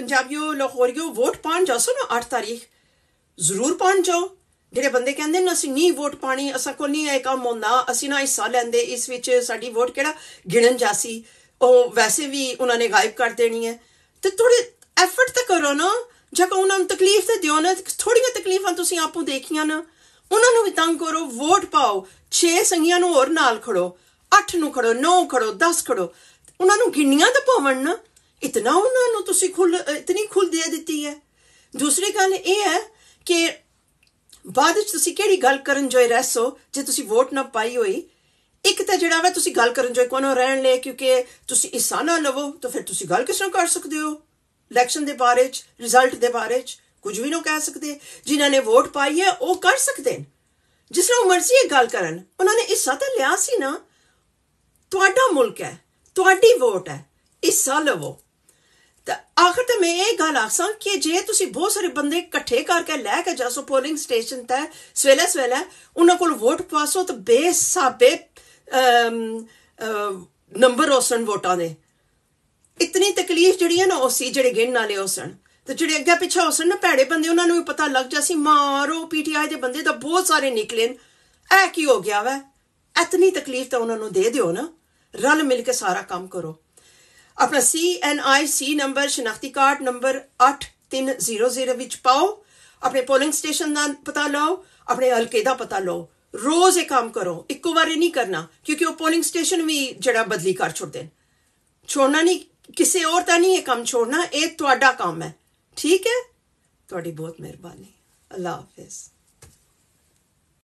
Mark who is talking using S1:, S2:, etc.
S1: ਪੰਜਾਬੀਓ ਲਾਹੌਰੀਓ vote ਪਾਣ ਜਾਸੋ ਨਾ 8 ਤਾਰੀਖ ਜ਼ਰੂਰ ਪਾਣ ਜਾਓ ਜਿਹੜੇ ਬੰਦੇ ਕਹਿੰਦੇ ਨੇ ਅਸੀਂ ਨਹੀਂ ਵੋਟ ਪਾਣੀ ਅਸਾਂ ਕੋਲ ਨਹੀਂ ਆਇਆ ਕੰਮ ਹੁੰਦਾ ਅਸੀਂ ਨਾ ਹਿੱਸਾ ਲੈਂਦੇ ਇਸ ਵਿੱਚ ਸਾਡੀ ਵੋਟ ਕਿਹੜਾ ਗਿਣਨ ਜਾਸੀ ਉਹ ਵੈਸੇ ਵੀ ਉਹਨਾਂ ਨੇ ਗਾਇਬ ਕਰ ਦੇਣੀ ਹੈ ਤੇ ਥੋੜੇ ਐਫਰਟ ਤਾਂ ਕਰੋ ਨਾ ਜੇ ਕੋ ਉਹਨਾਂ ਨੂੰ ਤਕਲੀਫ ਤੇ ਦਿਓ ਨਾ ਥੋੜੀਆਂ ਤਕਲੀਫਾਂ ਤੁਸੀਂ ਆਪੋ ਦੇਖੀਆਂ ਨਾ ਉਹਨਾਂ ਨੂੰ ਵੀ ਤੰਗ ਕਰੋ ਵੋਟ ਪਾਓ 6 ਸੰਗੀਆਂ ਨੂੰ ਹੋਰ ਨਾਲ ਖੜੋ 8 ਨੂੰ ਖੜੋ 9 ਖੜੋ 10 ਖੜੋ ਉਹਨਾਂ ਨੂੰ ਗਿਣੀਆਂ ਤਾਂ ਪਵਣ ਨਾ ਇਤਨਾ ਉਹਨਾਂ ਨੂੰ ਤੁਸੀਂ ਖੁੱਲ ਇਤਨੀ ਖੁੱਲ ਦੇ ਦਿੱਤੀ ਹੈ ਦੂਸਰੀ ਗੱਲ ਇਹ ਹੈ ਕਿ ਬਾਅਦ ਵਿੱਚ ਤੁਸੀਂ ਕਿਹੜੀ ਗੱਲ ਕਰਨ ਜੋਏ ਰਹਿਸੋ ਜੇ ਤੁਸੀਂ ਵੋਟ ਨਾ ਪਾਈ ਹੋਈ ਇੱਕ ਤਾਂ ਜਿਹੜਾ ਵਾ ਤੁਸੀਂ ਗੱਲ ਕਰਨ ਜੋਏ ਕੋਨੋਂ ਰਹਿਣ ਲੈ ਕਿਉਂਕਿ ਤੁਸੀਂ ਇਸਾਨਾ ਨਾ ਲਵੋ ਤਾਂ ਫਿਰ ਤੁਸੀਂ ਗੱਲ ਕਿਸ ਨਾਲ ਕਰ ਸਕਦੇ ਹੋ ਇਲੈਕਸ਼ਨ ਦੇ ਬਾਰੇ ਚ ਰਿਜ਼ਲਟ ਦੇ ਬਾਰੇ ਚ ਕੁਝ ਵੀ ਨਾ ਕਹਿ ਸਕਦੇ ਜਿਨ੍ਹਾਂ ਨੇ ਵੋਟ ਪਾਈ ਹੈ ਉਹ ਕਰ ਸਕਦੇ ਨੇ ਜਿਸ ਨੂੰ ਮਰਜ਼ੀ ਇਹ ਗੱਲ ਕਰਨ ਉਹਨਾਂ ਨੇ ਹਿੱਸਾ ਤਾਂ ਲਿਆ ਸੀ ਨਾ ਤੁਹਾਡਾ ਮੁਲਕ ਹੈ ਤੁਹਾਡੀ ਵੋਟ ਹੈ ਹਿੱਸਾ ਲਵੋ ਆਖਰ ਤੇ ਮੈਂ ਇਹ ਗੱਲ ਆਖਾਂ ਕਿ ਜੇ ਤੁਸੀਂ ਬਹੁਤ ਸਾਰੇ ਬੰਦੇ ਇਕੱਠੇ ਕਰਕੇ ਲੈ ਕੇ ਜਾਸੋ ਪੋਲਿੰਗ ਸਟੇਸ਼ਨ ਤੇ ਸਵੇਲੇ ਸਵੇਲੇ ਉਹਨਾਂ ਕੋਲ ਵੋਟ ਪਾਸੋ ਤਾਂ ਬੇਸਾਬੇ ਨੰਬਰ ਉਸਨ ਵੋਟਾਂ ਦੇ ਇਤਨੀ ਤਕਲੀਫ ਜਿਹੜੀ ਹੈ ਨਾ ਉਹ ਸੀ ਜਿਹੜੇ ਗਿਣ ਨਾਲੇ ਉਸਨ ਤੇ ਜਿਹੜੇ ਅੱਗੇ ਪਿੱਛੇ ਉਸਨ ਨਾ ਭੈੜੇ ਬੰਦੇ ਉਹਨਾਂ ਨੂੰ ਵੀ ਪਤਾ ਲੱਗ ਜਾ ਸੀ ਮਾਰੋ ਪੀਟੀਆਈ ਦੇ ਬੰਦੇ ਤਾਂ ਬਹੁਤ ਸਾਰੇ ਨਿਕਲੇ ਐ ਕੀ ਹੋ ਗਿਆ ਵੈ ਇਤਨੀ ਤਕਲੀਫ ਤਾਂ ਉਹਨਾਂ ਨੂੰ ਦੇ ਦਿਓ ਨਾ ਰਲ ਮਿਲ ਕੇ ਸਾਰਾ ਕੰਮ ਕਰੋ ਆਪਣਾ ਸੀ ਨੰਬਰ ਸ਼ਨਾਖਤੀ ਕਾਰਡ ਨੰਬਰ 8300 ਵਿੱਚ ਪਾਓ ਆਪਣੇ ਪੋਲਿੰਗ ਸਟੇਸ਼ਨ ਦਾ ਪਤਾ ਲਓ ਆਪਣੇ ਹਲਕੇ ਦਾ ਪਤਾ ਲਓ ਰੋਜ਼ ਇਹ ਕੰਮ ਕਰੋ ਇੱਕੋ ਵਾਰੀ ਨਹੀਂ ਕਰਨਾ ਕਿਉਂਕਿ ਉਹ ਪੋਲਿੰਗ ਸਟੇਸ਼ਨ ਵੀ ਜਿਹੜਾ ਬਦਲੀ ਕਰ ਛੁੱਟਦੇ ਨੇ ਛੋੜਨਾ ਨਹੀਂ ਕਿਸੇ ਹੋਰ ਤਾਂ ਨਹੀਂ ਇਹ ਕੰਮ ਛੋੜਨਾ ਇਹ ਤੁਹਾਡਾ ਕੰਮ ਹੈ ਠੀਕ ਹੈ ਤੁਹਾਡੀ ਬਹੁਤ ਮਿਹਰਬਾਨੀ ਅੱਲਾਹ ਹਾਫਿਜ਼